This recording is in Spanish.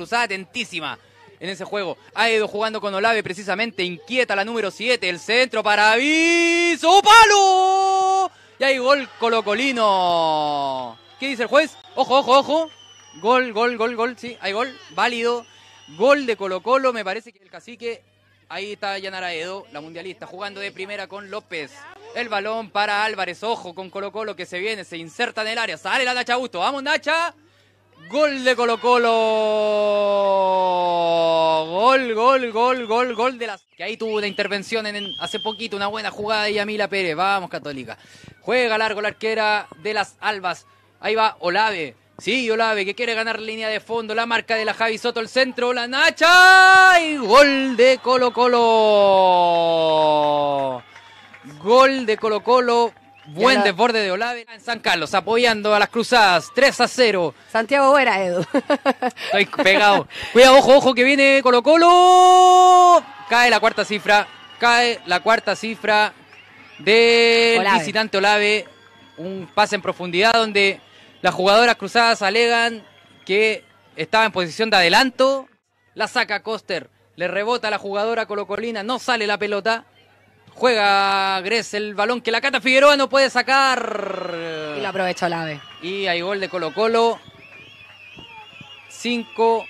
cruzada atentísima en ese juego. Ha ido jugando con Olave precisamente, inquieta la número 7, el centro para Aviso, palo. Y hay gol colocolino. ¿Qué dice el juez? Ojo, ojo, ojo. Gol, gol, gol, gol, sí, hay gol, válido. Gol de Colo Colo, me parece que el cacique, ahí está Yanara Edo, la mundialista, jugando de primera con López. El balón para Álvarez, ojo con Colo Colo que se viene, se inserta en el área, sale la Nacha Gusto, vamos Nacha. Gol de Colo Colo. Gol, gol, gol, gol, gol de las... Que ahí tuvo una intervención en, hace poquito, una buena jugada de Yamila Pérez. Vamos, Católica. Juega largo la arquera de las Albas. Ahí va Olave. Sí, Olave que quiere ganar línea de fondo. La marca de la Javi Soto, el centro, la Nacha. Y gol de Colo Colo. Gol de Colo Colo Buen desborde de Olave en San Carlos, apoyando a las cruzadas. 3 a 0. Santiago Vera, Edu. Estoy pegado. Cuidado, ojo, ojo, que viene Colo Colo. Cae la cuarta cifra. Cae la cuarta cifra del visitante Olave. Un pase en profundidad donde las jugadoras cruzadas alegan que estaba en posición de adelanto. La saca Coster. Le rebota a la jugadora Colo Colina, No sale la pelota. Juega Gres el balón que la cata Figueroa no puede sacar. Y lo aprovecha la ave. Y hay gol de Colo Colo. 5